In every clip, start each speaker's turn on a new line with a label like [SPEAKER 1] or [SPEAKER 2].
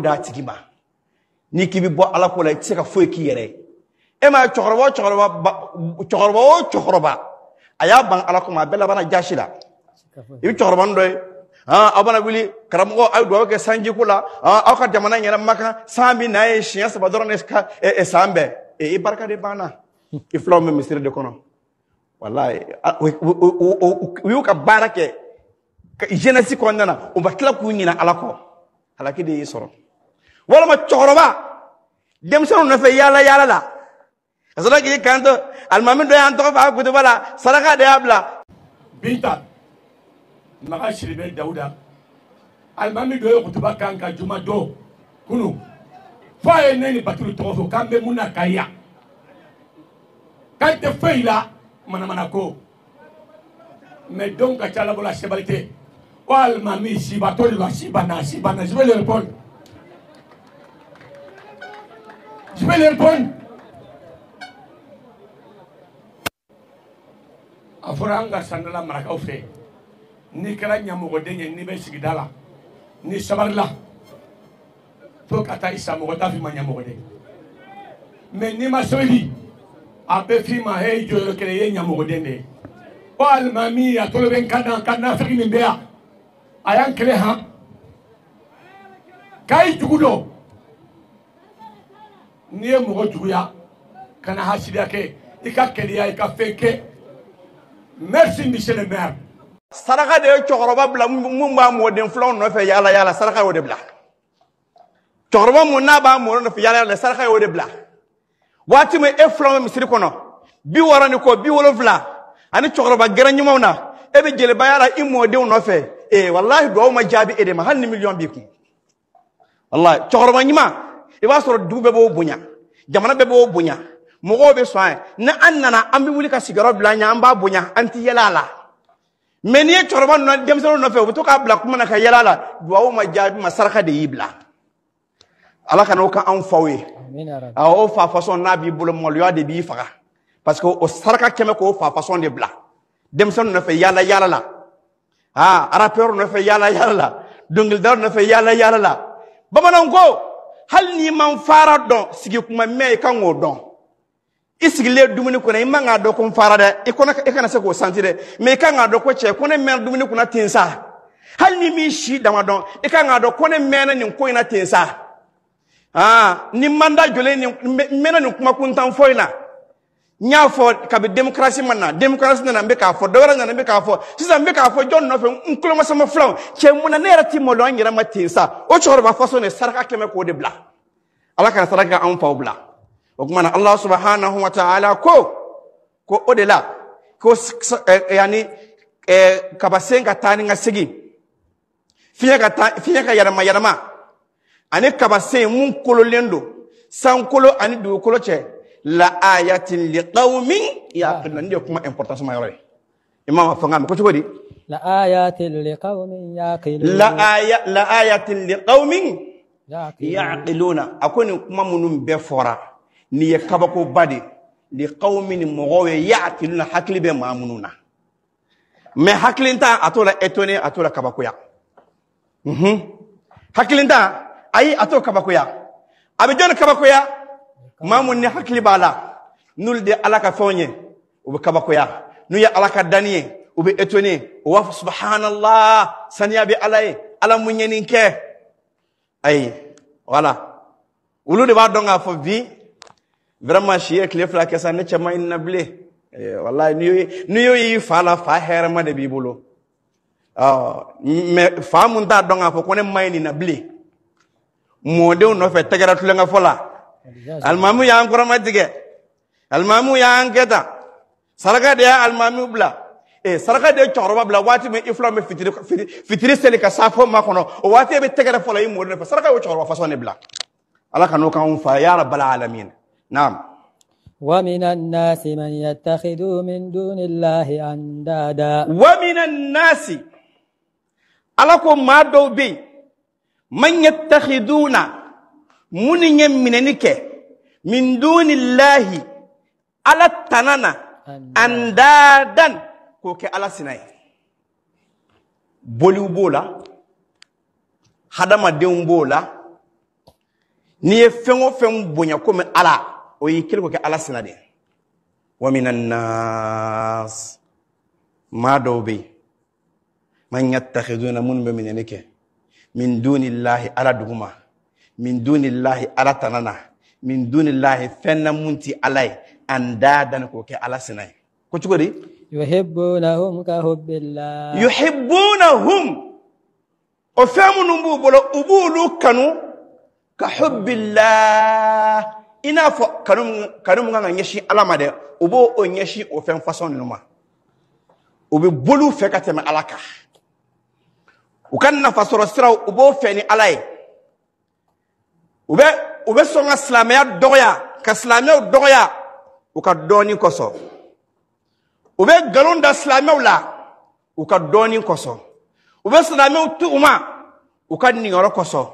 [SPEAKER 1] d'a tigi ma n'i k'i bɛ bɔ ala ko la i tɛ se ka foyi k'i yɛrɛ ye e ma cɛkɔrɔba o cɛkɔrɔba cɛkɔrɔba o cɛkɔrɔba a y'a ban ala kuma a bɛɛ labanna jasi la i bɛ cɛkɔrɔbanin dɔ ye han aw bɛna wuli karamɔgɔ aw ye dugawu kɛ sanjiko la han aw ka jamana ɲɛnama kan san bɛ na ye siɲɛ saba dɔrɔn de ka ɛ ɛ san bɛɛ e i barika de banna i filaw bɛ misiri de kɔnɔ walayi u y'u ka baara kɛ jeunesse kɔnɔna na u ma tila k'u ɲinɛ ala kɔ halaki de y'i sɔrɔ. walama cɛkɔrɔba denmisɛnw nɔfɛ yaala yaala la ka sɔrɔ k'i kanto alimami dɔ y'an tɔgɔ fɔ a kutuba la saraka de y'a bila. binta
[SPEAKER 2] maga siribe dawuda alimami dɔ ye kutuba kan ka juma dɔ kunu fo a ye ne ni batulu tɔgɔ fɔ k'an bɛ mun na ka yan k'an tɛ foyi la manamana ko mɛ denw ka ca labɔla sebalite o alimami sibatɔ de la sibana sibana je vais le répondre. Je vais les prendre. a fɔra an ka sandala marakaw fɛ n'i kɛra ɲamɔgɔden ye n'i bɛ sigida la n'i sabarila fo ka taa i sa mɔgɔ t'a f'i ma ɲamɔgɔden mɛ n'i ma sabali a bɛ f'i ma e jɔyɔrɔ kelen i ye ɲamɔgɔden de ye ko alimami a tolo bɛ n kan na ka nafiki nin bɛ yan a y'an kɛlɛ han k'a ye jugu dɔn. n'i ye mɔgɔ juguya ka na hasidiya kɛ i ka kɛlɛya i ka fɛn kɛ merci monsieur le maire saraka de ye cɛkɔrɔba bila mun b'a mɔden filanw nɔfɛ yaala yaala saraka y'o de bila
[SPEAKER 1] cɛkɔrɔba mun n'a b'a mɔden nɔfɛ yaala yaala saraka y'o de bila waati min e filanw bɛ misiri kɔnɔ bi wɔɔrɔ ni kɔ bi wolonfila ani cɛkɔrɔba gɛrɛ ɲumanw na e bɛ jeliba la i mɔdenw nɔfɛ ee walahi duwawu ma jaabi e de ma hali ni miliyɔn b'i kun walahi cɛkɔrɔba ɲuman i b'a sɔrɔ dugu bɛɛ b'o bonya jamana bɛɛ b'o bonya mɔgɔw bɛ sɔn a ye ni an nana an bɛ wuli ka sigiyɔrɔ bila an ɲɛ an b'a bonya an tɛ yɛlɛ a la mɛ n'i ye cɛkɔrɔba ninnu denmisɛnninw nɔfɛ u bɛ to k'a bila kuma na ka yɛlɛ a la duwawu ma jaabi ma saraka de y'i bila ala kana o kɛ anw faw ye ya awɔ o fa fasɔn n'a b'i bolo maloya de b'i faga parce que o saraka kɛmɛ k'o fa fasɔn de bila denmisɛnninw nɔfɛ yaala yaala la aa arapɛrɛw nɔfɛ yaala yaala la dɔnkilidaw nɔfɛ yaala yaala la bamananw ko hali n'i man fara dɔn sigi kuma mɛn i kan k'o dɔn i sigilen dumuni kunna i man k'a dɔn ko n fara dɛ i kɔnɔ i kana se k'o santi dɛ mɛ i kan k'a dɔn ko cɛ ko ne mɛn dumuni kunna ten sa hali ni m'i si dama dɔn i kan k'a dɔn ko ne mɛnna nin ko in na ten sa aa ni man da jɔlen nin mɛnna nin kuma fɔ in na n y'a fɔ kabi demokrasi ma na demokrasi nana n bɛ k'a fɔ dɔwɛrɛ nana n bɛ k'a fɔ sisan n bɛ k'a fɔ jɔn nɔfɛ n tulomasama filaw cɛ mun na ne yɛrɛ ti maloya n yɛrɛ ma ten sa o cɛkɔrɔba faso nin saraka kɛmɛ k'o de bila ala ka saraka anw faw bila o tuma na ala subahanahu wa taala ko ko o de la ko eh, eh, yanni eh, kabasen ka taa ni ka segin fiɲɛ ka taa fiɲɛ ka yɛlɛma yɛlɛma ani kabasen mun kololen don sankolo ani dugukolo cɛ la ayatin liqaumin yaqilun ah. ndiyo kuma importance ma yore imam afangame ko cogodi
[SPEAKER 3] la ayatin liqaumin yaqilun la aya la
[SPEAKER 1] ayatin liqaumin yaqiluna akoni kuma munum be fora ni ye kabako badi liqaumin mogowe yaqiluna hakli be mamununa me hakilinta atola etone atola kabakoya mhm hakilinta ayi ato kabakoya abijona kabakoya maa mun ni hakili b'a la n'olu de ala ka fɛnw kabakoya n'u ye ala ka danni etone u subhanallah saniya bɛ ala ala mun ye nin wala olu de b'a dɔn bi vraiment si ye tile fila sa ne cɛ ma ɲi na bilen walayi n'i y'o y'i fa ah, fa hɛrɛma de b'i bolo mɛ fa mun t'a dɔn k'a fɔ ko ne ma ɲi nin na bilen mɔdenw nɔfɛ tɛgɛrɛ tulonkɛfɔ almami yang kurama tigɛ alimami y'an kɛ tan saraka de y'a alimami bila ee saraka de ye cɛkɔrɔba bila waati min i fila bɛ fitiri fitiri seli ka s'a fɔ ma kɔnɔ o waati e bɛ tɛgɛ fɔlɔ i mori de fɛ saraka y'o cɛkɔrɔba fasɔn de bila ala ka n'o k'anw fa ya rabal alamin naam.
[SPEAKER 3] ومن الناس من يتخذ من دون الله أندادا ومن الناس ألكم ما دوبي من يتخذون
[SPEAKER 1] munnu ye minɛni kɛ min lahi ala tanana na andaadan k'o kɛ ala sina ye boliw b'o la hadamadenw b'o la n'i ye fɛn o fɛn bonya komi ala o y'i kelen k'o kɛ ala sina de ye wa minannas maa dɔw bɛ yen man yattakhiduna minnu bɛ minɛni kɛ min lahi ala duguma min dunillahi ala tana na min dunillahi fɛn na mun ti ala ye an
[SPEAKER 3] da dani k'o kɛ ala sina ye ko cogo di. yuhibbunahum ka hubbillah.
[SPEAKER 1] yuhibbunahum o fɛn minnu
[SPEAKER 3] b'u bolo u b'olu
[SPEAKER 1] kanu ka hubbillah i n'a fɔ kanu kanu min kan ka ɲɛsin ala ma dɛ u b'o o ɲɛsin o fɛn fasɔn ninnu ma u bɛ boli u fɛ ka tɛmɛ ala kan u ka nafasɔrɔ siraw u b'o fɛ ni ala ye u bɛ u bɛ sɔn ka silamɛya dɔgɔya ka silamɛw dɔgɔya u ka dɔɔnin kɔsɔn u bɛ nkalon da silamɛw la u ka dɔɔnin kɔsɔn u bɛ silamɛw tu u ma u ka niyɔrɔ kɔsɔn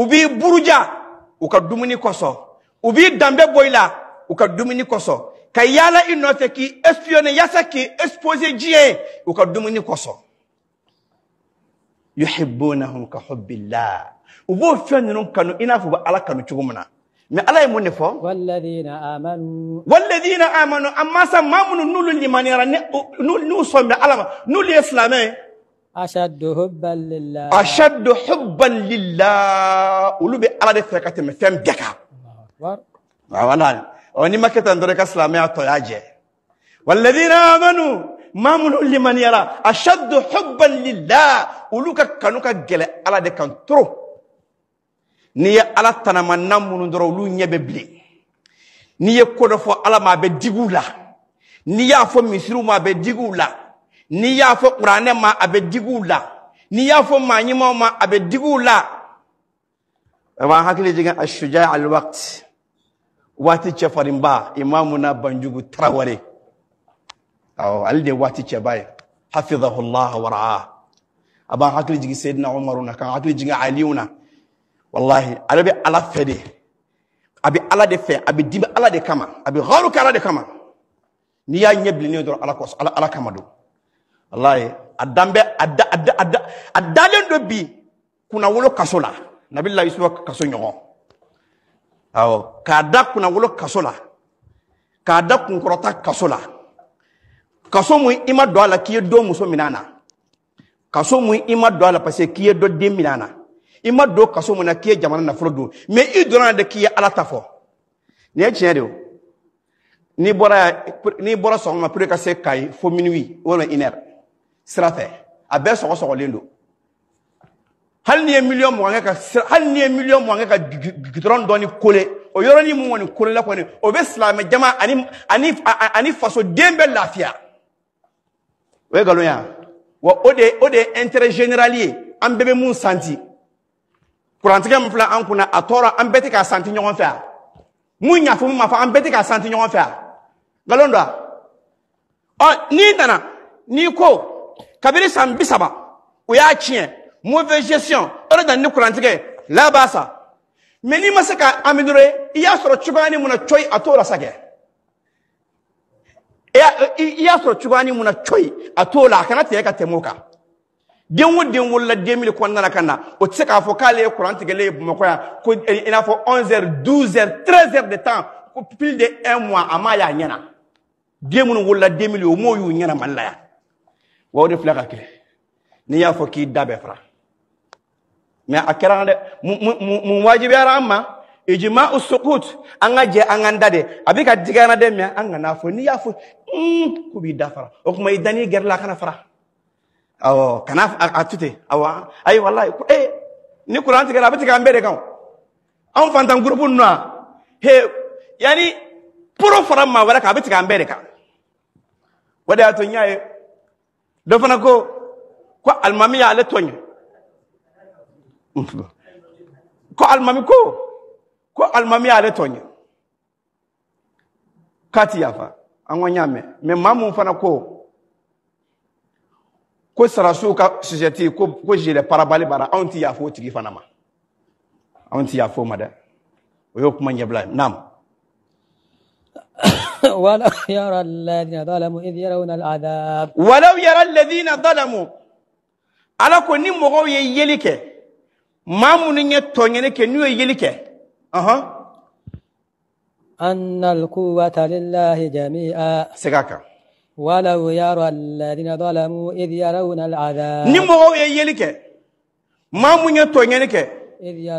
[SPEAKER 1] u b'i buruja u ka dumuni kɔsɔn u b'i danbe bɔ i la u ka dumuni kɔsɔn ka yaala i nɔfɛ k'i espionner yaasa k'i expose diɲɛ u ka dumuni kɔsɔn yuhibbunahum ka hubbillah u b'o fɛn ninnu kanu i n'a fɔ u bɛ ala kanu cogo min na mɛ ala ye mun de fɔ waladina amanu a masa maa minnu n'olu limaniyara n'u sɔn bɛ ala ma n'olu ye silamɛ ye
[SPEAKER 3] ashaddu hubban lillah
[SPEAKER 1] ashaddu hubban lillah olu bɛ ala de fɛ ka tɛmɛ fɛn bɛɛ kan wala n'i ma kɛ tan dɔrɔn i ka silamɛya tɔ y'a jɛ waladina amanu maa minnu limaniyara ashaddu hubban olu ka kanu ka gɛlɛ ala de kan trop n'i ye ala tanama na minnu dɔrɔn olu ɲɛ bɛ bilen n'i ye ko dɔ fɔ ala ma a bɛ digi u la n'i y'a fɔ misiriw ma a bɛ digi u la n'i y'a fɔ kuranɛ ma a bɛ digi u la n'i y'a fɔ maa ɲumanw ma a bɛ digi u la. a b'an hakili jigin a suja aliwakiti waati cɛfarinba imamu na banjugu tarawele awɔ ale de ye waati cɛba ye hafizahullah waraha a b'an hakili jigin seyidina umaru na k'an hakili jigin aliyu na wallahi ale bɛ ala fɛ de a bɛ ala de fɛ a bɛ dimi ala de kama a bɛ hɔrɔn kɛ ala de kama n'i y'a ɲɛ bilennen dɔrɔn ala kɔsɔn ala ala kama don wallahi a dan bɛ a da a da a dalen don bi kunnawolo kaso la nabila yusufa kaso ɲɔgɔn awɔ k'a da kunnawolo kaso la k'a da kunkɔrɔta kaso la kaso mun i ma don a la k'i ye don muso minɛ a na kaso mun i ma don a la parce k'i ye dɔ den minɛ a na i ma don kaso mun na k'i ye jamana nafolo dun mɛ i donna de k'i ye ala ta fɔ nin ye tiɲɛ de ye n'i bɔra n'i bɔra sɔgɔma pour ka se kayi fo minuit walima une heure sira fɛ a bɛɛ sɔgɔsɔgɔlen don hali n'i ye miliyɔn mugan kɛ ka sira hali n'i ye miliyɔn mugan kɛ ka gidɔrɔn dɔɔni kole o yɔrɔnin mun kɔni kolela kɔni o bɛ silamɛ jama ani ani ani fasoden bɛɛ lafiya o ye nkalon ya wa o de o de ye intérêt général ye an bɛɛ bɛ mun santi. kurantigɛ min filɛ an kunna a tɔɔrɔ an bɛɛ tɛ k'a santi ɲɔgɔn fɛ a mun y'a mun ma fɔ an bɛɛ tɛ k'a santi ɲɔgɔn fɛ a nkalon don a ɔ n'i nana n'i ko kabini san bi saba o y'a tiɲɛ mauvaise gestion o de nana ni kurantigɛ la b'a sa mɛ n'i ma se ka améliorer i y'a sɔrɔ cogoya mun na coyi a t'o la sa kɛ i y'a sɔrɔ cogoya mun na coyi a t'o la a kana tigɛ ka tɛmɛ o kan. den o den wolola 2000 kɔnɔna la ka na o tɛ se k'a fɔ k'ale ye kuran tigɛlen ye bamakɔ yan ko i n'a fɔ 11h 12h 13h de temps ko plus de un mois a m'a y'a ɲɛna den minnu wolola 2000 o m'o y'u ɲɛna mali la yan wa o de filɛ ka kɛ n'i y'a fɔ k'i da bɛɛ fara mɛ a kɛra an dɛ mun wajibiyara an ma ijima usukut an ka jɛ an ka da de a bɛ ka digi an na dɛ mɛ an kana fɔ n'i y'a fɔ k'u b'i da fara o tuma i da n'i gɛrɛ la a kana fara. awɔ kana a to ten awɔ ayi walayi ko ee eh, ni kuran tigɛra a bɛ tigɛ an bɛɛ de kan anw fantan gurupu ninnu na he yanni poro fara maa wɛrɛ kan a bɛ tigɛ an bɛɛ de kan o de y'a to n y'a ye dɔ fana ko ko alimami y'ale tɔɲɔ ko alimami ko ko alimami y'ale tɔɲɔ k'a ti yafa an ko n y'a mɛn mɛ maa mun fana ko. ko sarasiw ka sosiyete ko ko zele parabali bara anw ti yafa o tigi fana ma anw ti yafa ma dɛ o y'o kuma ɲɛbila ye
[SPEAKER 3] ولو يرى الذين ظلموا إذ يرون العذاب
[SPEAKER 1] ولو يرى الذين ظلموا على كل مغو يليك ما من يتونيك نو يليك
[SPEAKER 3] أها أن القوة لله جميعا سكاكا walaw yara alladhina zalamu idh yarawna al'adhab
[SPEAKER 1] ni mɔgɔw ye yeli kɛ maa mun ye tɔɲɛli kɛ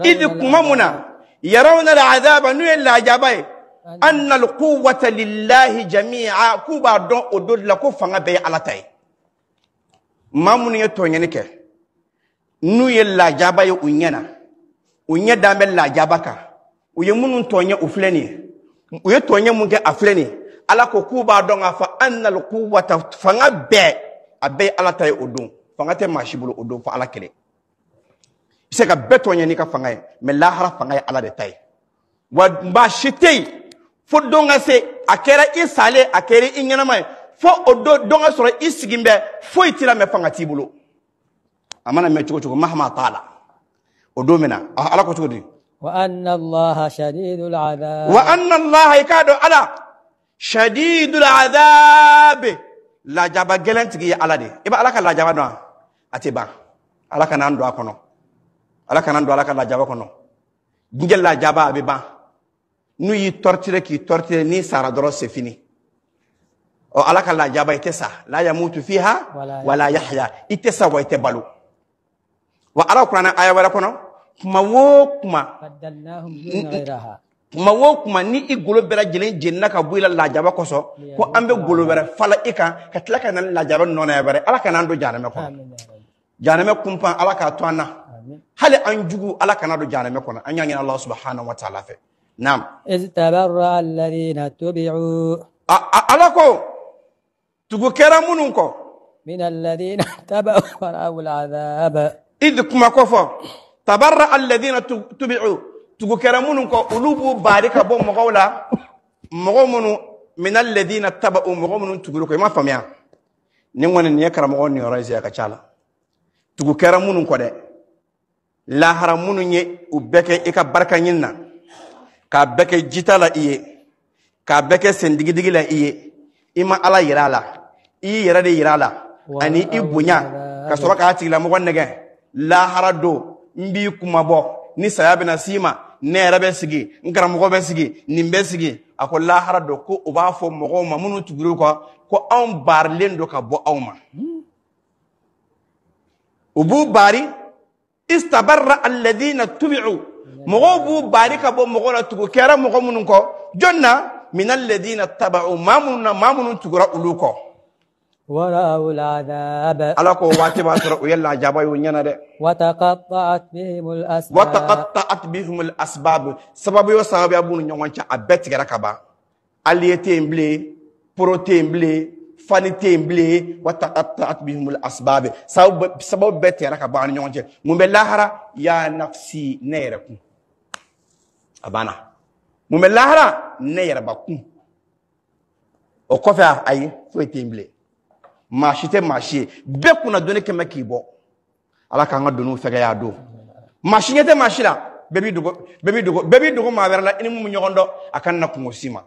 [SPEAKER 1] idh kuma mun na yarawna al'adhaba n'u ye laajaba ye anna alquwwata lillahi jami'a k'u b'a dɔn o dɔ la ko fanga bɛɛ ye ala ta ye maa minnu ye tɔɲɛli kɛ n'u ye laajaba ye u ɲɛ na u ɲɛ dan bɛ laajaba kan u ye minnu tɔɲɛ u filɛ nin ye u ye tɔɲɛ mun kɛ a filɛ nin ye ala ko k'u b'a dɔn k'a fɔ annal quwwata fanga bɛɛ a bɛɛ ye ala ta ye o don fanga tɛ maa si bolo o don fo ala kelen i bɛ se ka bɛɛ tɔɲɛ n'i ka fanga ye mɛ lahara fanga ye ala de ta ye wa maa si tɛ yen fo don ka se a kɛra i salen a kɛra i ɲɛnama ye fo o don don ka sɔrɔ i sigin bɛ foyi t'i la mɛ fanga t'i bolo a mana mɛn cogo cogo mahama t'a la o don min na ala ko cogo di.
[SPEAKER 3] wa anna allaha shadidul azab. wa anna allaha i k'a dɔn ala
[SPEAKER 1] shadidul adhaabi lajaba gɛlɛntigi ye ala de i bɛ ala ka lajaba dɔn wa a tɛ ban ala kana n don a kɔnɔ ala kana n don ala ka lajaba kɔnɔ diɲɛ lajaba a bɛ ban n'u y'i tɔrɔtire k'i tɔrɔtire n'i sara dɔrɔn c'est fini ɔ ala ka lajaba i tɛ sa la yamutu fiha wala yahya i tɛ sa wa i tɛ balo wa ala kuranɛ aya wɛrɛ kɔnɔ kuma o kuma kuma o kuma ni i golo bɛɛ lajɛlen jenina ka bɔ i la lajaba kɔsɔ ko an bɛ golo wɛrɛ fala i kan ka tila ka na lajaba nɔnɔya wɛrɛ ala kana an don jahanɛmɛ kɔnɔ jahanɛmɛ kunpan ala k'a to an na hali an jugu ala kana don jahanɛmɛ kɔnɔ an y'a ɲini ala
[SPEAKER 3] subahana wa taala fɛ naam. istabarra alladhina tubi'u. ala ko tugu kɛra minnu kɔ. min alladhina tabaw wa rawu al'adhab.
[SPEAKER 1] idi kuma kɔfɔ tabarra alladhina tubi'u. tugu kɛra minnu kɔ olu b'u baari ka bɔ mɔgɔw la mɔgɔ minnu minal ladina taba'u mɔgɔ minnu tugura kɔ i ma faamuya ni kɔni nin ye karamɔgɔ niyɔrɔ ye a ka ca la tugu kɛra minnu kɔ dɛ lahara minnu ye u bɛɛ kɛ i ka barika ɲini na k'a bɛɛ kɛ jita la i ye k'a bɛɛ kɛ sendigidigi la i ye i ma ala yira a la i y'i yɛrɛ de yira a la ani i bonya ka sɔrɔ k'a tigilamɔgɔ nɛgɛ lahara don n b'i kumabɔ ni saya bɛna s'i ma ne yɛrɛ bɛ sigi n karamɔgɔ bɛ sigi nin bɛ sigi a ko lahara dɔ ko o b'a fɔ mɔgɔw ma minnu tugur'u kɔ ko anw baarilen don ka bɔ anw ma u b'u baari istabarra alladina tubicu mɔgɔw b'u baari ka bɔ mɔgɔ la tugu kɛra mɔgɔ minnu kɔ jɔn na min alladina tabacu maa minnu na maa minnu tugura olu kɔ
[SPEAKER 3] ورأوا العذاب ألاكو واتبا
[SPEAKER 1] سرق يلا جابا يونينا دي وتقطعت بهم الأسباب وتقطعت بهم الأسباب سبب يو سبب يابون نيوانشا أبت غركبا أليتي مبلي بروتي مبلي fani te n bilen wataqatat bihim lasbab sababu bɛɛ tigɛra ka ban ni ɲɔgɔn cɛ mun bɛ lahara ya nafsi ne yɛrɛ kun a banna mun bɛ lahara ne yɛrɛba kun o kɔfɛ ayi foyi te n bilen maa si tɛ maa si ye bɛɛ kunna donni kɛmɛ k'i bɔ ala k'an ka doniw fɛgɛya don maa si ɲɛ tɛ maa si la bɛɛ b'i dogo bɛɛ b'i dogo bɛɛ b'i dogo maa wɛrɛ la i ni mun bɛ ɲɔgɔn dɔn a kana na kungo si ma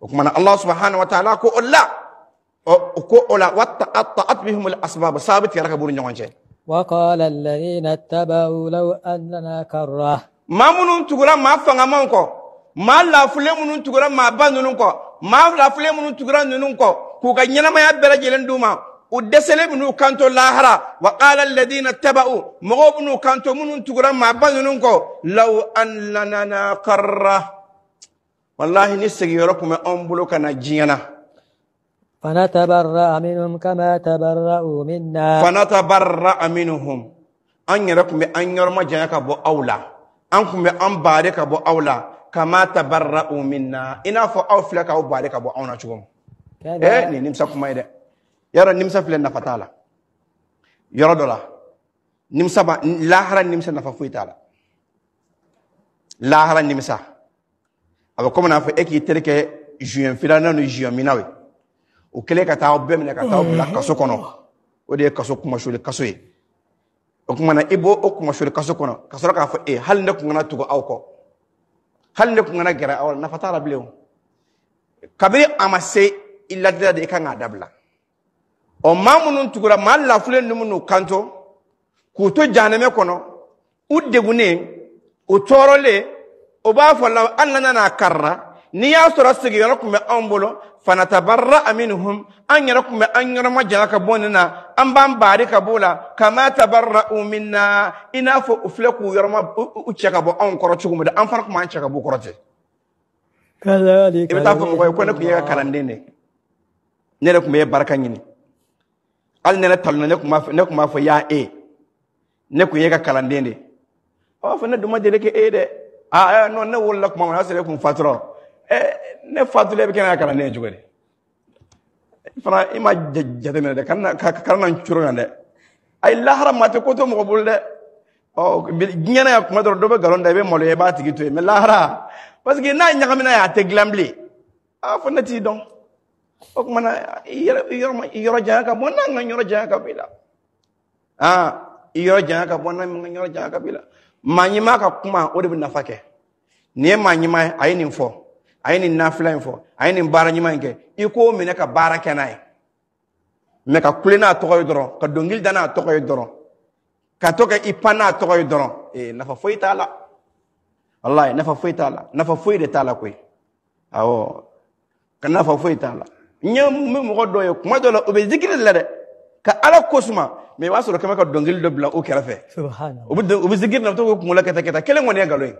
[SPEAKER 1] o tuma na ala subahana wa taala ko o la o ko o la wa ta'at bihim al-asbab sababu tigɛra ka bɔ u ni ɲɔgɔn cɛ.
[SPEAKER 3] وقال الذين اتبعوا لو أننا كرة ما منون تقول ما فنا منكم ما لا فلم منون تقول ما بان منكم ما لا فلم منون
[SPEAKER 1] تقول منكم k'u ka ɲɛnamaya bɛɛ lajɛlen d'u ma u dɛsɛlen n'u kanto lahara wa qala alladina taba'u mɔgɔw n'u kanto minnu tugura maaba ninnu kɔ law an lanana karra wallahi ni segiyɔrɔ tun bɛ anw bolo ka na diɲɛ na
[SPEAKER 3] فنتبرأ kama كما تبرأوا fana
[SPEAKER 1] فنتبرأ منهم an yɛrɛ tun bɛ an yɔrɔ majanya ka bɔ aw la an tun bɛ an baare ka bɔ aw la kama tabarra'u minna i n'a fɔ aw filɛ k'aw baare ka bɔ anw na cogo min eh ni nimsa kuma ye dɛ yɔrɔ nimisa filɛ nafa t'a la yɔrɔ dɔ la nimisa ba lahara nimisa nafa foyi t'a la lahara nimisa a bɛ komi n'a fɔ e k'i teri kɛ zuyɛn filanan ni zuyɛn minaw ye o kɛlen ka taa aw bɛɛ minɛ ka taa aw bila kaso kɔnɔ o de ye kaso kumasuli kaso ye o kumana i b'o o kumasuli kaso kɔnɔ ka sɔrɔ k'a fɔ e hali ne tun kana tugu aw kɔ hali ne tun kana gɛrɛ aw la nafa t'a la bilen o kabini a ma se i ladira de i kan k'a dabila ɔ maa minnu tugura maa lafulen ninnu n'u kanto k'u to jahanɛmɛ kɔnɔ u degunnen u tɔɔrɔlen o b'a fɔ la hali n'a karira n'i y'a sɔrɔ sigiyɔrɔ tun bɛ anw bolo fanatabarra hum, an yɛrɛ tun bɛ an yɔrɔma janya ka bɔ nin na an b'an baari ka b'o la kama tabarra u minna i n'a fɔ u filɛ k'u yɔrɔma u cɛ ka bɔ anw kɔrɔ cogo min na an fana tun b'an cɛ ka b'u kɔrɔ ten i bɛ taa fɔ mɔgɔ ye ko ne tun ye kalanden de ye ne yɛrɛ kun bɛ barika ɲini hali ne yɛrɛ talonna ne ne kun b'a fɔ y'a e ne kun y'e ka kalanden de a b'a fɔ ne dun ma deli k'e ye dɛ aa non ne wolola tuma min o y'a sɔrɔ e kun fatura ne fatura e bɛ kɛ ne ka kalanden ye cogo di fana i ma jateminɛ dɛ kana kana na coro yan dɛ ayi lahara maa tɛ ko to mɔgɔ bolo dɛ ɔ diɲɛ na yan kuma dɔrɔn dɔ bɛ nkalon da i bɛ maloya i b'a tigi to yen mɛ lahara parce que n'a ɲagamina yan a tɛ dilan bilen aa fo ne t'i dɔn o kumana i yɔrɔ janya ka bɔ n na n ka yɔrɔ janya ka bɔ i la aa i yɔrɔ janya ka bɔ n na n ka yɔrɔ janya ka bɔ maa ɲɛmaa ka kuma o de bɛ nafa kɛ nin ye maa ɲɛmaa ye a ye nin fɔ a ye nin nafila in fɔ a ye nin baara ɲuman in kɛ i k'o minɛ ka baara kɛ n'a ye mɛ ka kule n'a tɔgɔ ye dɔrɔn ka dɔnkili da n'a tɔgɔ ye dɔrɔn ka to ka i pan n'a tɔgɔ ye dɔrɔn ee nafa foyi t'a la walayi nafa foyi t'a la nafa foyi de t'a la koyi awɔ ka nafa foyi t'a la ɲɛ bɛ mɔgɔ dɔ kuma dɔ la o bɛ zikiri de ka ala ko suma mɛ i b'a ka dɔnkili dɔ bila o kɛrɛfɛ o bɛ zikiri na to k'o kunkolo kɛta kɛta kelen kɔni ye nkalon ye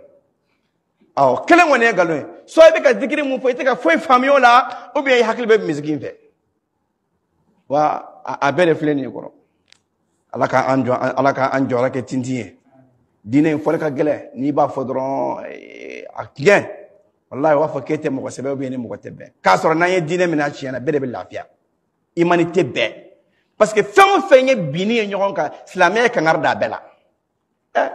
[SPEAKER 1] awɔ kelen kɔni ye nkalon so i ka zikiri mun fɔ i tɛ ka la ou bien i hakili bɛ misigi wa a bɛɛ de filɛ nin ala ka an ala ka an jɔyɔrɔ kɛ tintin ye diinɛ ka gɛlɛ n'i b'a fɔ dɔrɔn ee, a tiɲɛ wallahi u b'a fɔ k'e tɛ mɔgɔ sɛbɛ ubiyɛn ne mɔgɔ ye diinɛ minɛ a na bɛɛ de bɛ lafiya imani parce que fɛn o fɛn ye binni ye ɲɔgɔn kan silamɛya ye kangari da a bɛɛ la ɛ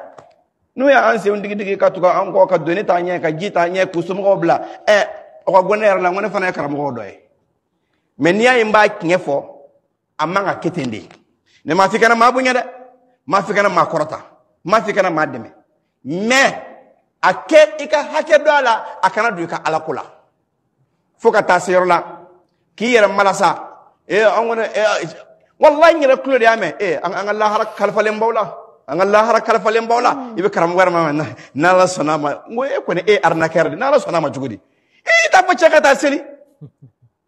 [SPEAKER 1] n'u y'an an kɔ ka doni t'an ɲɛ ka ji t'an ɲɛ k'u somɔgɔw bila o ka gɔn ne yɛrɛ la fana ye karamɔgɔ dɔ ye mɛ y'a ye n b'a tiɲɛ fɔ a man ka kɛ ten de m'a f'i kana maa m'a f'i m'a f'i kana a kɛ i ka hakɛ dɔ a la a kana don i ka ala ko la fo ka taa la k'i yɛrɛ malasa an kɔni wala n yɛrɛ de y'a mɛn an ka lahara kalifalen baw la an ka lahara kalifalen baw la i bɛ ma mɛn n'ala sɔnna a ma n ko e kɔni e ye de n'ala sɔnna a ma cogo di i t'a fɔ cɛ ka taa seli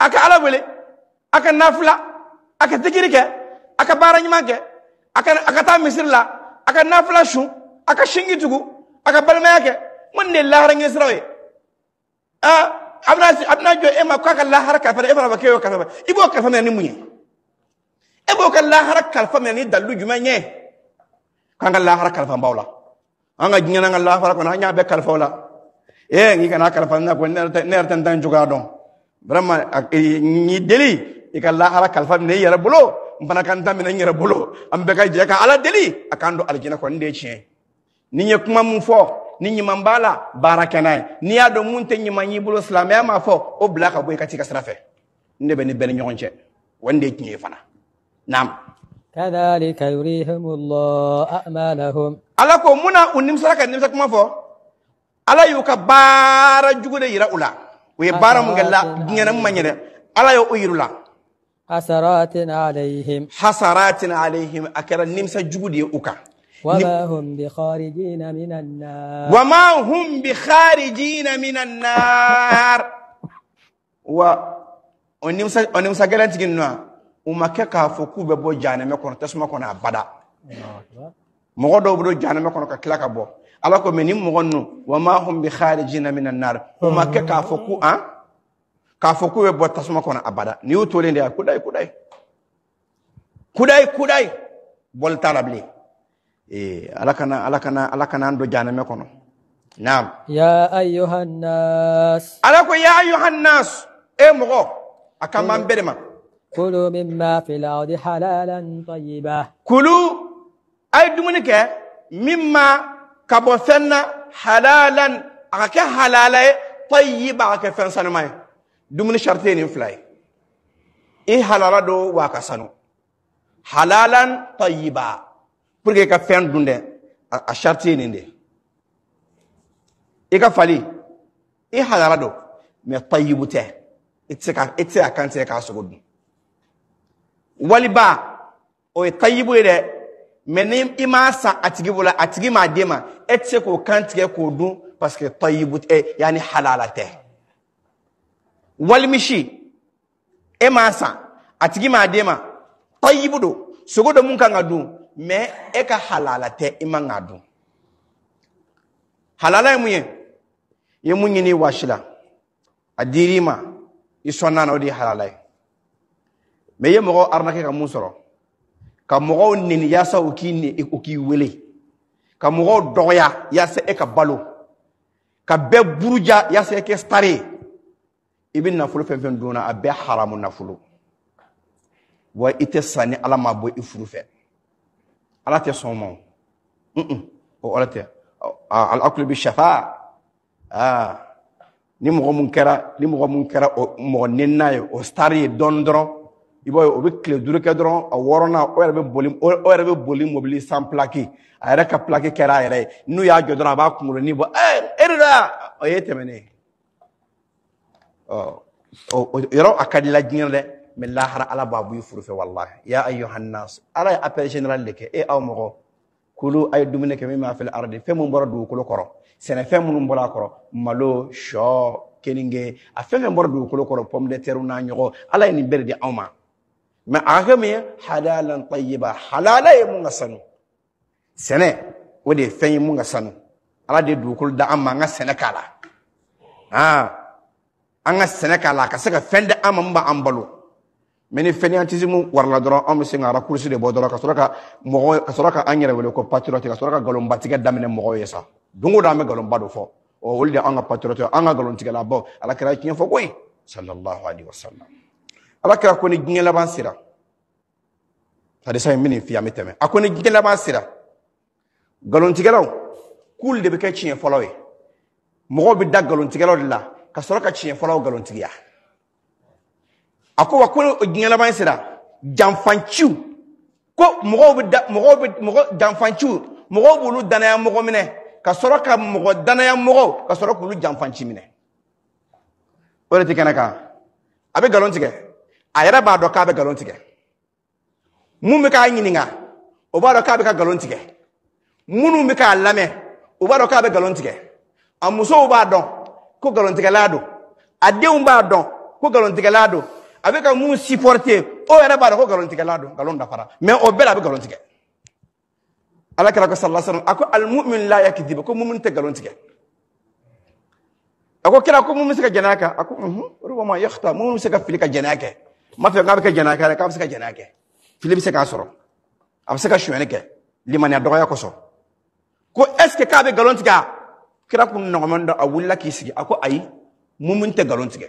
[SPEAKER 1] a ka ala wele a ka nafila a ka digiri kɛ a ka baara ɲuman kɛ a ka taa misiri la a ka nafila sun a tugu a ka balimaya mun ne lahara ngi sira ah a a jo e ma kaka ka lahara ka ne ibra fana ma k'e y'o kalifa ma ni e b'o ka lahara ni ye k'an e, ka lahara la an ka diɲɛ n'an ka lahara kɔnɔ an ka bɛɛ kalifa o kana kalifa ne na ko ne yɛrɛ tɛ n ta in cogoya dɔn vraiment n'i deli e ka lahara kalifa minɛ i yɛrɛ bolo n fana ka n ta ala deli akando aljina ko alijinɛ kɔnɔ ni n kuma mu fo ni ɲuman b'a la baara kɛ n'a ye n'i y'a dɔn mun tɛ ɲuman y'i bolo silamɛya m'a fɔ o bila ka bɔ i ka t'i ka sira fɛ ne bɛ ni bɛɛ ni ɲɔgɔn cɛ wa nin de ye tiɲɛ ye fana
[SPEAKER 3] naamu. كذلك يريهم الله أعمالهم ألا كو منا ونمسا كان نمسا كما فو ألا
[SPEAKER 1] يوكا بارا جوغو دي يراؤلا وي بارا مغلا دينا مانيرا ألا يو يرولا حسرات عليهم حسرات عليهم أكرا نمسا
[SPEAKER 3] جوغو دي يوكا wama hum bikharijina minan nar wama hum
[SPEAKER 1] bikharijina minan nar
[SPEAKER 3] wa oni
[SPEAKER 1] onimusa onimusa garanti ginwa umake ka foku be bo me kono tasuma kono abada mɔgɔ dɔw bɛ don jahanama kɔnɔ ka tila ka bɔ ala ko mɛ nin mɔgɔ ninnu hum bi kharijina min nar o ma kɛ k'a fɔ ko mm. k'a fɔ k'u bɛ tasuma kono abada ni y'u tolen de kudai kudai kudai kudayi kudayi la bilen eh ala kana ala kana ala kana ndo janame kono naam
[SPEAKER 3] ya ayuhan ala ko ya ayuhan nas e eh, mogo akamba mberema kulu mimma fil ardi halalan tayyiba kulu
[SPEAKER 1] ay dumuni ke mimma kabo fenna halalan akake halala e, tayyiba akake fen sanuma e. dumuni sharte ni fly i e halala do wa kasanu halalan tayyiba pour que i ka fɛn dun dɛ a sariti ye nin de i ka fali i halara don mɛ tayibu tɛ i tɛ se a kan tigɛ k'a sogo dun waliba o ye tayibu ye dɛ mɛ ni i m'a san a tigi bolo a tigi m'a d'e ma e tɛ se k'o kan tigɛ k'o dun parce que tayibu tɛ e, yanni halala tɛ walimisi e m'a san a tigi m'a d'e ma tayibu don sogo dɔ mun kan ka dun mɛ e ka halala tɛ i man ka dun halala ye mun ye i ye mun ɲini i wasi la a dir'i ma i sɔnna na o de ye halala ye mɛ i ye mɔgɔw arnaqué ka mun sɔrɔ ka mɔgɔw neni yaasa u k'i u k'i wele ka mɔgɔw dɔgɔya yaasa e ka balo ka bɛɛ buruja yaasa e kɛ stari i bɛ nafolo fɛn fɛn donna a bɛɛ haramu nafolo wa i tɛ sanni ala ma bɔ i furu fɛ على تي صومون امم او على تي على الاكل بالشفاء اه نيمو مونكرا نيمو مونكرا مو نيناي او ستاري دوندرو يبوي او بكل دوركا درون او ورونا او ربي بوليم او ربي بوليم موبيلي سام بلاكي اراكا بلاكي كرا اري نو يا جودرا با كومو نيبو اي اريدا إيه او يتمني او او يرو اكاد لا جينل min lahara ala b'a b'i furu fɛ walahi ya ayyuhan nas ala ye appel général de kɛ e aw mɔgɔ kulu a ye dumuni kɛ min b'a fili ardi fɛn mun bɔra dugukolo kɔrɔ sɛnɛfɛn minnu bɔra a kɔrɔ malo sɔ keninge a fɛn fɛn bɔra dugukolo kɔrɔ pomme de terre n'a ɲɔgɔn ala ye nin bɛɛ de di anw ma mɛ a kɛ mun ye halalan tayyiba halala ye mun ka sanu sɛnɛ o de ye fɛn ye mun ka sanu ala de ye dugukolo da an ma an ka sɛnɛ k'a la an ka sɛnɛ k'a la a ka se ka fɛn di an ma mun b'an balo mɛ ni fɛnɛyantismu warala dɔrɔn anw bɛ se ka rakurusi de bɔ dɔrɔn ka sɔrɔ ka mɔgɔ ka sɔrɔ ka an yɛrɛ wele ko patriote ka sɔrɔ ka nkalonbatigɛ daminɛ mɔgɔw ye sa don o an bɛ nkalonba dɔ fɔ ɔ olu de y'an ka patriote an ka nkalontigɛlabaw ala kɛra tiɲɛ fɔ ko ye sallallahu alaihi ala kɛra ko ni diɲɛ laban sera hadisa in bɛ nin bɛ tɛmɛ a ko ni diɲɛ laban sera nkalontigɛlaw k'olu de bɛ kɛ tiɲɛ fɔlaw ye mɔgɔw bɛ da nkalontigɛlaw de la ka sɔrɔ ka tiɲɛ fɔlaw nkalontigiya a ko wa ko diɲɛ laban sera janfanciw ko mɔgɔw bɛ da mɔgɔw bɛ mɔgɔ janfanciw mɔgɔw b'olu danaya mɔgɔ minɛ ka sɔrɔ ka mɔgɔ danaya mɔgɔw ka sɔrɔ k'olu janfanci minɛ o de tɛ kɛnɛ kan a bɛ nkalon tigɛ a yɛrɛ b'a dɔn k'a bɛ nkalon tigɛ mun bɛ k'a ɲininka o b'a dɔn k'a bɛ ka nkalon tigɛ minnu bɛ k'a lamɛn o b'a dɔn k'a bɛ nkalon tigɛ a musow b'a dɔn ko nkalontigɛla don a denw b'a dɔn ko nkalontigɛla don a bɛ mhm, ka mun supporter o yɛrɛ b'a dɔn ko nkalontigɛla don nkalon dafara mais o bɛɛ la a bɛ nkalon ala kɛra ko sallallahu a ko alimumin la yakidib ko mumin tɛ nkalon a ko kira ko mun bɛ se ka jɛnɛya kɛ a ko unhun o de ko ma mun bɛ se ka fili ka jɛnɛya kɛ n b'a fɛ k'a bɛ kɛ jɛnɛya kɛ k'a bɛ se ka jɛnɛya kɛ fili bɛ se k'a sɔrɔ a bɛ se ka sonyali kɛ limaniya dɔgɔya kosɔn ko est k'a bɛ nkalon tigɛ kira kun nɔgɔman dɔ a wulila k'i sigi a ko ayi mumin tɛ nkalon tigɛ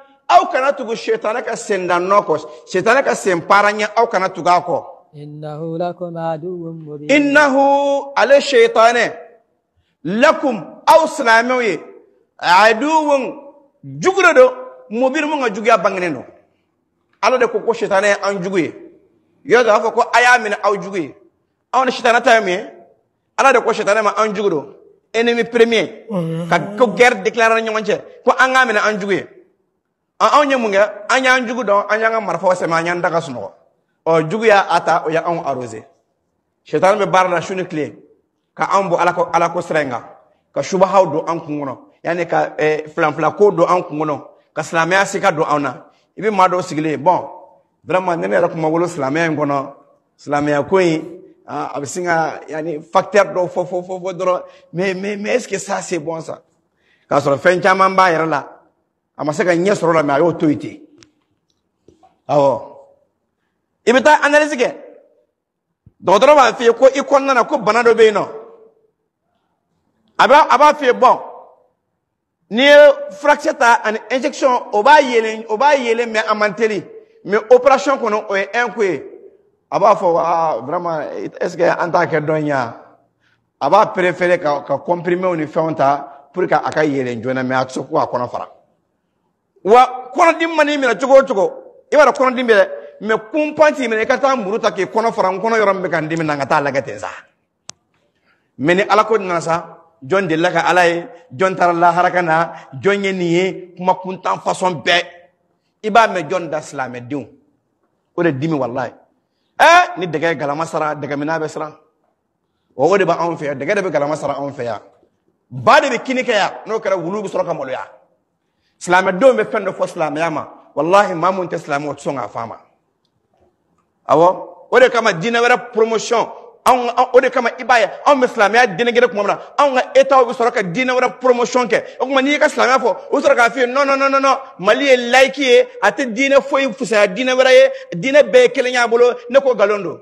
[SPEAKER 1] aw kana tugu shetana ka sendannɔ kɔ shetana ka sen para ɲɛ aw kana tugu a kɔ innahu ale sheitanɛ lakum aw silamɛw ye aduwun jugu de don mubin mun ka juguya bangenen don ala de ko ko shetana ye an jugu ye yɔrɔ dɔ a fɔ ko a y'a minɛ aw jugu ye anw ni shetana ta ye mun ye ala de ko shetana ma an jugu don ennemi premier ka ko guerre déclarer ɲɔgɔn cɛ ko an k'a minɛ an jugu ye anw ye mun kɛ an y'an jugu dɔn an y'an ka marifaw sɛmɛ an y'an da ka sunɔgɔ ɔ jugu y'a a ta o y'anw arose sɛtani bɛ baara la su ni tile ka anw bɔ ala ko ala ko sira in kan ka subahaw don an kun kɔnɔ yanni ka ko don an kun kɔnɔ ka silamɛya sika don anw na i bɛ maa dɔw sigilen bɔn vraiment ne ne yɛrɛ kuma wolo silamɛya in kɔnɔ silamɛya ko in a bɛ sin ka yanni facteur dɔw fɔ fɔ fɔ fɔ dɔrɔn mais mais mais est ce que ça c'est bon ça k'a sɔrɔ fɛn caman b'a yɛrɛ la. a ma se ka ɲɛ sɔrɔ la mɛ a y'o to yen ten awɔ i bɛ taa analyse kɛ dɔgɔtɔrɔ b'a f'i ye ko i kɔnɔna na ko bana dɔ bɛ yen nɔ a b'a a b'a f'i ye bɔn n'i ye furakisɛ ta ani injection o b'a yelen o b'a yelen mɛ a man teli mɛ operation kɔnɔ o ye un ko ye a b'a fɔ aa vraiment est ce que an t'a kɛ dɔn ya a b'a préféré ka ka comprimés ni fɛnw ta pour que a ka yelen joona mɛ a tɛ se ko a kɔnɔ fara. wa kɔnɔdimi mana i minɛ cogo o cogo i b'a dɔn kɔnɔdimi bɛ dɛ mɛ kunpan t'i minɛ i ka taa muru ta k'i kɔnɔ fara n kɔnɔ yɔrɔ min bɛ ka n dimi na n ka taa lajɛ ten sa mɛ ni ala ko nana sa jɔn delila ka ala ye jɔn taara lahara na jɔn ye nin ye kuma kuntan fasɔn bɛɛ i b'a mɛn jɔn da silamɛdenw o de dimi walayi ɛ ni dɛgɛ galama sara dɛgɛmina bɛ siran wa o de bɛ fɛ yan dɛgɛ de bɛ galama sara anw fɛ yan ba de bɛ kini kɛ yan n'o kɛra wulu bɛ sɔrɔ ka maloya silamɛdenw bɛ fɛn dɔ fɔ silamɛya ma walahi maa mun tɛ silamɛ o tɛ sɔn k'a faamu awɔ o de kama diinɛ wɛrɛ promotion anw o de kama i b'a ye anw bɛ silamɛya denegere tuma min na anw ka etaw bɛ sɔrɔ ka diinɛ wɛrɛ promotion kɛ o tuma n'i y'i ka silamɛya fɔ o bɛ sɔrɔ k'a f'i ye non non non mali ye laïque ye a tɛ diinɛ foyi fusaya diinɛ wɛrɛ ye diinɛ bɛɛ ye kelen y'a bolo ne ko nkalon don.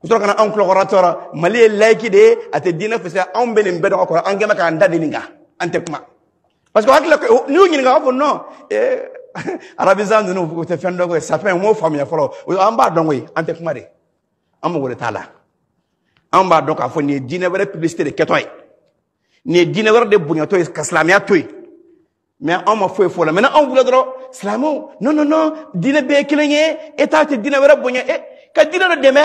[SPEAKER 1] kusɔrɔ kana anw kulɔkɔrɔ mali ye de ye a tɛ diinɛ fisaya anw bɛ nin bɛɛ ka kɔrɔ an kɛn kuma parce que hakili n'i y'u ɲininka e, e, u non ee arabizan ninnu u tɛ fɛn dɔ koyi sapin m'o faamuya fɔlɔ an b'a dɔn koyi an kuma de an mago de la an b'a dɔn k'a fɔ nin ye diinɛ publicité de kɛtɔ ye nin ye de bonyatɔ ye ka silamɛya to yen ma foyi fɔ o la mɛ n'anw wulila non non non diinɛ bɛɛ ye kelen ye e t'a tɛ ka diinɛ dɔ dɛmɛ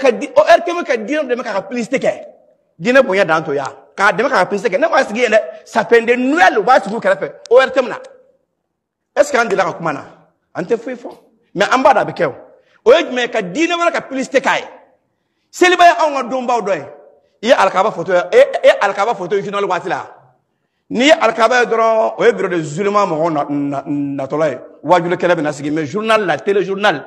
[SPEAKER 1] ka di o ɛri kɛmɛ ka diinɛ dɔ dɛmɛ k'a ka pilisite kɛ diinɛ bonya dan to ya k'a dɛmɛ k'a ka pilisite kɛ ne b'a sigi yen dɛ sapɛnde nuyali u b'a sigi u kɛrɛfɛ o ɛri kɛmɛ na est ce que an delila ka kuma na an tɛ foyi fɔ mɛ an b'a dɔn a bɛ kɛ o o ye jumɛn ye ka diinɛ wɛrɛ ka pilisite k'a ye seliba ye anw ka donbaw dɔ ye i ye alikaba foto ye e ye alikaba foto ye finali waati la n'i ye alikaba ye dɔrɔn o ye biro de zulema mɔgɔw natɔla ye wajulu kɛlɛ bɛ na sigi mɛ journal la télé journal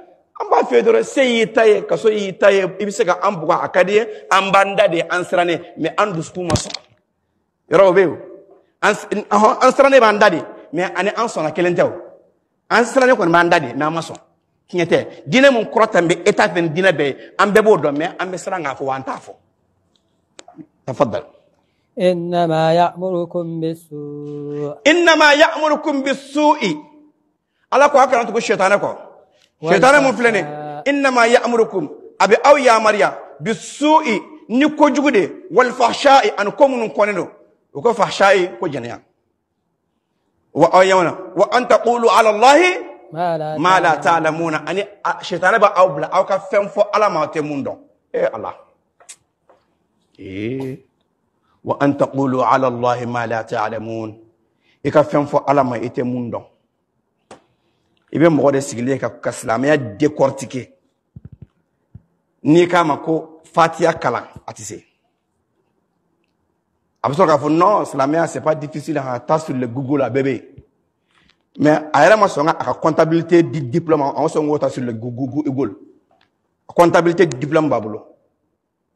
[SPEAKER 1] an b'a fɛ dɔrɔn se y'i ta ye kaso y'i ta ye i bɛ se ka an bugɔ a ka di ye an b'an da de an sirannen mɛ an dusukun ma sɔn yɔrɔ o bɛ yen an sirannen b'an da de mɛ ani an sɔnna kelen tɛ o an sirannen kɔni b'an da de mɛ an ma sɔn tiɲɛ tɛ diinɛ min kɔrɔ ta bɛ e ta fɛ ni diinɛ bɛɛ ye an bɛɛ b'o dɔn mɛ an bɛ siran k'a fɔ wa an t'a fɔ tafadali.
[SPEAKER 3] إنما يأمركم بالسوء
[SPEAKER 1] إنما يأمركم بالسوء على كوا كلام تقول الشيطان كوا شيطان مفلني انما يامركم ابي او يا مريا بالسوء نيكو جوغدي والفحشاء انكم كوم نكونو وكو فحشاء كو جنيا و او يا إيه إيه. وان تقولوا على الله ما لا تعلمون ان شيطان با او بلا او كفم فو على ما تمندو اي الله اي وان تقولوا على الله ما لا تعلمون يكفم فو على ما تمندو i bɛ mɔgɔ de ka y a un n'i fatia ma ko fatia kalan atise. Absolument se a bɛ k'a fɔ non c'est pas difficile à hein, T'as sur le google bébé. mais à elle ma sɔn ka a comptabilité di diplôme on a ma sur le google comptabilité diplôme babulo.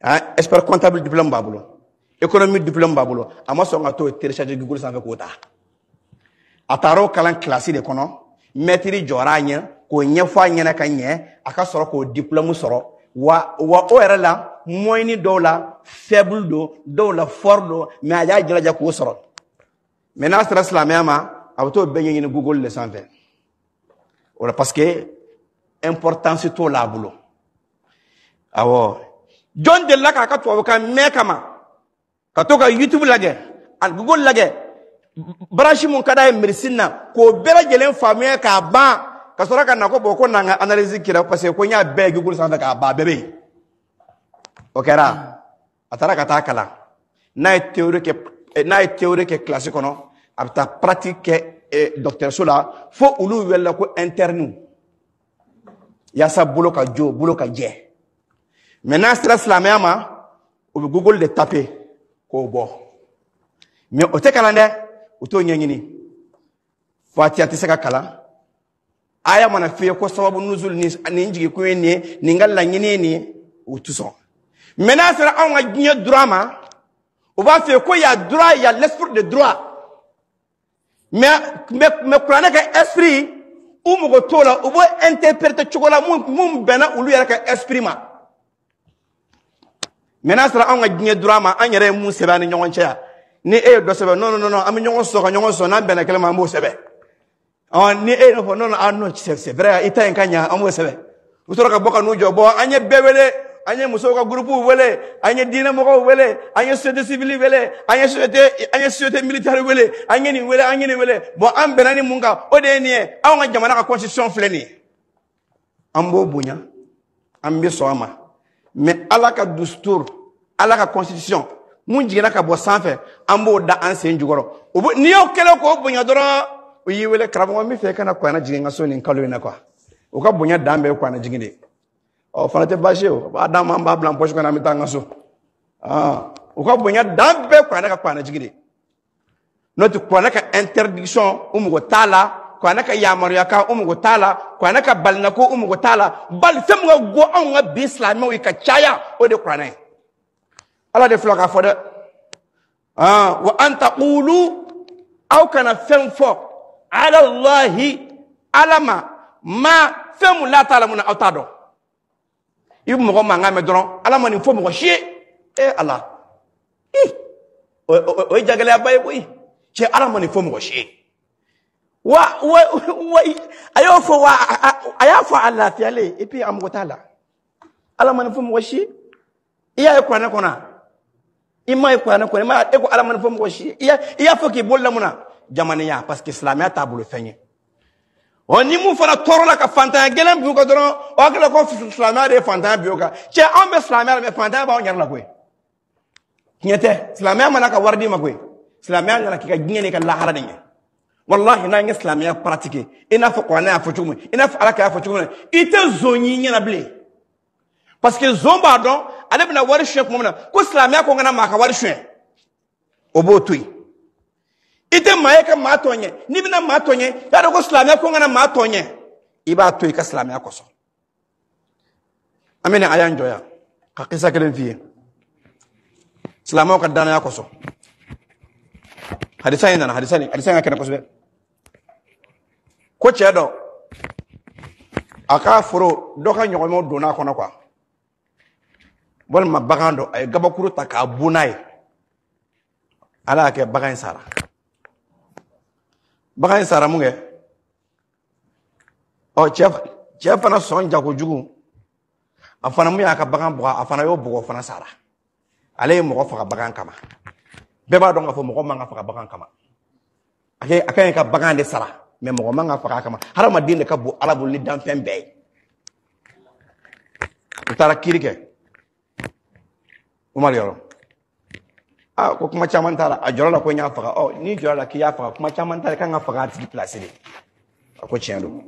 [SPEAKER 1] hein expert comptable diplôme babulo. économie diplôme À moi, a ma sɔn ka t'o télécharger google sans fait quota. a taro o kalan classique de mɛtiri jɔra a ɲɛ k'o ɲɛfɔ a ɲɛna ka ɲɛ a ka sɔrɔ k'o diplɔmu sɔrɔ wa wa o yɛrɛ la mɔyini dɔw la faible don dɔw la fort don mɛ a y'a jilaja k'o sɔrɔ mɛ n'a sera silamɛya ma a bɛ t'o bɛɛ ɲɛɲini google de sanfɛ o la parce que importance t'o la a bolo awɔ jɔn delila k'a ka tubabukan mɛn kama ka to ka youtube lajɛ ani google lajɛ branche mun ka d'a ye na k'o bɛɛ lajɛlen faamuya k'a ban ka sɔrɔ ka na ko bo ko na n ka analyse kɛra parce que ko n y'a bɛɛ ye k'a ba bebe bɛ yen o kɛra a taara ka taa kalan n'a ye n'a ye théorie kɛ kilasi kɔnɔ a bɛ pratique kɛ dɔgɔtɔrɔso la fo olu wella ko internes yaasa bolo ka jo bolo ka jɛ mɛ n'a sera silamɛya ma o bɛ google de taper k'o bo mɛ o tɛ kalan dɛ u t'o ɲɛɲini fatiya tɛ se ka kalan aya mana f'i ye ko sababu nuzul ni nin jigikun ye nin ye nin ka laɲini ye nin ye u t'u sɔn mɛ n'a sera anw ka diɲɛ dura ma u b'a f'i ye ko y'a dura y'a l'esprit de droit mɛ mɛ mɛ kuranɛ ka esprit u mago t'o la u b'o interpréter cogo la mun mun bɛnna olu yɛrɛ ka esprit ma mɛ n'a sera anw ka diɲɛ dura ma an yɛrɛ ye mun sɛbɛn an ni ɲɔgɔn cɛ yan ni e ye dɔ sɛbɛ non non non an bɛ ɲɔgɔn sɔn ka ɲɔgɔn sɔn n'an bɛnna kɛlɛ ma an b'o sɛbɛ ɔ ni e ye fɔ non non ah non c'est vrai i ta in ka ɲa an b'o sɛbɛ u tora ka bɔ ka n'u jɔ bɔn an ye bɛɛ wele an ye musow ka gurupuw wele an ye diinɛ mɔgɔw wele an ye société civile wele an ye société an wele an ye nin wele an ye nin wele bɔn an bɛnna ni mun kan o de ye nin ye a ma mais mun jiginna ka bɔ sanfɛ an b'o da an sen jukɔrɔ n'i y'o kɛlɛ k'o bonya dɔrɔn o y'i wele karamɔgɔ n bɛ fɛ i kana kɔnna jigin n ka so nin kalo in na kuwa o ka bonya dan bɛɛ ye jigin de ɔ o fana tɛ baasi ye o b'a d'an ma an b'a bila an pɔsi kɔnɔ an bɛ taa an ka so ɔn o ka bonya dan bɛɛ kɔnna ka kɔnna jigin de n'o tɛ kɔnna ka interdiction o mɔgɔ t'a la kɔnna ka yamaruya kan o mɔgɔ t'a la kɔnna ka balinako o mɔgɔ t'a la bali fɛn min ka go anw ka bi silamɛw ye ka caya o de kɔnna ye ala de filɛ k'a fɔ dɛ ah, wa an taqulu aw kana fɛn fɔ ala lahi ala ma ma fɛn mun la t'a mun na aw t'a dɔn i bɛ mɔgɔ mankan mɛn dɔrɔn ala ma nin fɔ mɔgɔ si ye e ala o ye jagɛlɛyaba ye koyi cɛ ala ma nin fɔ mɔgɔ si ye wa wa wa a y'o fɔ wa a y'a fɔ a lafiyalen et puis a mɔgɔ t'a la ala ma nin fɔ mɔgɔ si ye i y'a ye kuranɛ kɔnɔ i ma ye kuranɛ kɔnɔ i ma e ala mana fɔ mɔgɔ si ye i k'i parce que silamɛya t'a bolo fɛn ye ɔ ni mun ka fantanya gɛlɛn bin o kan dɔrɔn o la ko silamɛya de ye fantanya bin o kan cɛ anw bɛ silamɛya la mɛ fantanya la koyi tiɲɛ tɛ silamɛya mana ka wari d'i ma koyi silamɛya nana k'i ka ka de ɲɛ walahi n'an ye silamɛya paratike i n'a y'a fɔ cogo min i n'a y'a fɔ cogo min i tɛ zon parce que zon ale bɛna wari suɲɛ tuma min na ko silamɛya ko n kana maa ka wari suɲɛ o b'o to yen i tɛ maa ye ka maa tɔ ɲɛ n'i bɛna maa tɔ ɲɛ i b'a dɔn ko silamɛya ko n kana maa tɔ ɲɛ i b'a to yen i ka silamɛya kɔsɔn an bɛ na a y'an jɔ yan ka kisa kelen f'i ye silamɛw ka danaya kɔsɔn hadisa in nana hadisa in hadisa in ka kɛnɛ kosɛbɛ ko cɛ dɔ a ka foro dɔ ka ɲɔgɔnmɛw donna a kɔnɔ kuwa walima ma bagando a gabakuru ta k'a bunay ala y'a ke bagay bagan in sara bagan in sara chef chef ɔ cɛ fana sɔn jagojugu a fana mun y'a ka bagan bo a y'o bo afana sara ale mo ko faga bagan kama beba b'a dɔn fo mo ko man faga bagan kama ake kan akay ka bagan de sara mɛ mɔgɔ man faga a kama hadamaden de ka bu ala lidan fembe utara kirike umaru yɔrɔ a ah, ko kuma caman t'a la a jɔra la ko n y'a faga ɔ n'i jɔra la k'i y'a faga kuma caman t'a la k'an ka faga a tigi pilasi de a ko tiɲɛ don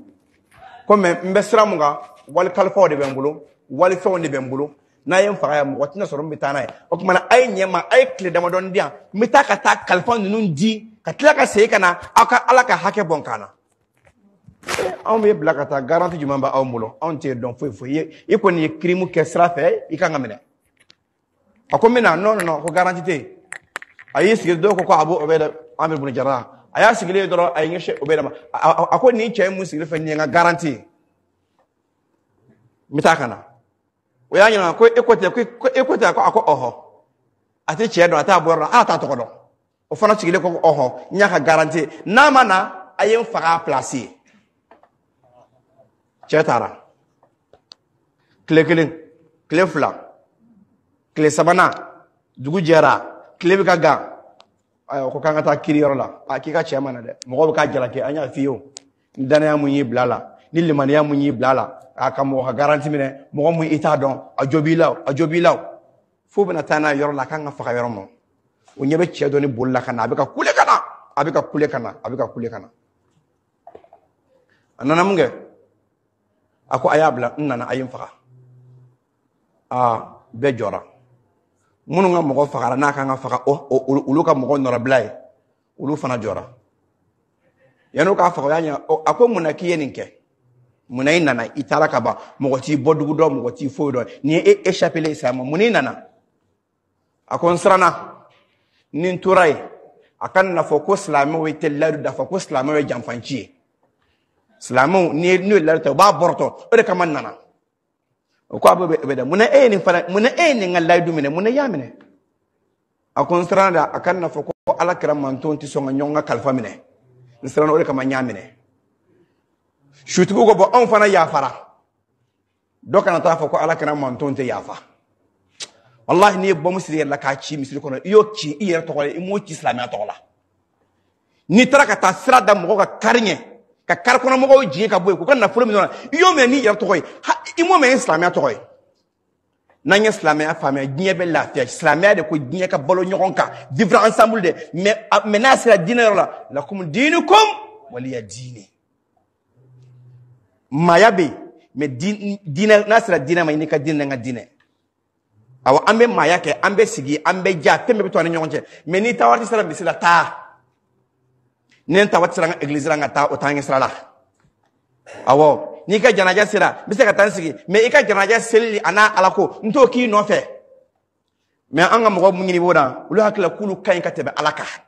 [SPEAKER 1] ko mɛ n bɛ sira mun kan wali kalifaw de bɛ n bolo wali fɛnw de bɛ n bolo n'a ye n faga yan mɔgɔ tɛna sɔrɔ n bɛ taa n'a ye o tuma na a ye ɲɛ ma a ye tile damadɔni di yan n bɛ taa ka taa kalifa ninnu di ka tila ka segin ka na aw ka ala ka hakɛ bɔn kan na eh, anw bɛ bila ka taa garanti jumɛn b'anw bolo anw tɛ dɔn foyi foyi i kɔni ye kirimu kɛ sira fɛ i kan ka minɛ akwai mina no no ko garanti te ayi sigiri do ko ko abu obeda amir bin jarrah aya sigiri do ayi ngishe obeda ma akwai ni che mu sigiri fenye nga garanti mitakana o ya nyina ko ekwete ko ekwete ko akọ ọhọ ati che do ata abu ro ata to ko o fana sigiri ko ọhọ nya ka garantie na mana ayi mfaga place che tara kile kile kile flang tile sabana dugu jɛra tile bɛ ka gan ayiwa ko k'an ka taa kiri yɔrɔ la a k'i ka cɛ mana dɛ mɔgɔ bɛ k'a jalaki an y'a f'i ye o ni danaya mun y'i bila la ni limaniya mun y'i bila la a ka mɔgɔ ka garanti minɛ mɔgɔ mun i t'a dɔn a jo b'i la a jo b'i la fo bɛna taa n'a ye yɔrɔ la k'an ka faga yɔrɔ ma o ɲɛ bɛ cɛ dɔ ni bolila ka na a bɛ ka kule ka na a bɛ ka kule ka na a bɛ ka kule ka na a nana mun kɛ a ko a y'a bila n nana a ye n faga aa bɛɛ jɔra minnu ka mɔgɔ fagara n'a kan oh, oh, ka faga olu oh, ka mɔgɔ nɔrɔbila ye olu fana jɔra yan'o k'a faga o y'a ɲɛ a ko munna k'i ye nin kɛ munna i nana i taara ka ban mɔgɔ t'i bɔ dugu dɔn mɔgɔ t'i foyi dɔn ni ye e échappele sa ma munna i nana a ko n siranna e? ni n tora yen a ka na fɔ ko silamɛw ye teli layidu dafa ko silamɛw ye janfanci ye silamɛw ni n'u ye layidu ta u b'a bɔrɔtɔ o de kama n nana ko abu beda muna e ni fara muna e ni ngalla du mine muna ya mine akon stranda akan na foko ala man ton ti songa nyonga kalfa mine stranda ore kama nya mine shutubu go bo on fana ya fara doka na ta foko ala man ton ti ya fa wallahi ni bo musiri la ka ci misiri kono iyo ci iya to ko mo ci islamiya to la ni tra ka ta sira mo ka karnye ka kar kono mo ko ji ka bo ko kan na fulo mi iyo me ni ya to ko i mo mɛn ye silamɛya tɔgɔ ye n'an ye silamɛya faamuya diɲɛ bɛ lafiya silamɛya de ko diɲɛ ka balo ɲɔgɔn kan vivre ensemble de mais mais n'a sera diinɛ yɔrɔ la lakum diinukum waliya diine maaya bɛ yen mais diinɛ n'a sera diinɛ ma i n'i ka diinɛ n'an ka diinɛ awɔ an bɛ maaya kɛ an bɛ sigi an bɛ ja fɛn bɛɛ bɛ to an ni ɲɔgɔn cɛ mais n'i taa waati sera misiri la taa ni ta waati sera an ka église la n ka taa o t'an ɲɛ sira la. awɔ n'i ka janaja sera n bɛ se ka taa n sigi mɛ i ka janaja seli a n'a ala ko n t'o k'i nɔfɛ mɛ an ka mɔgɔ mun ɲini b'o la olu hakilila k'olu ka ɲi ka tɛmɛ ala kan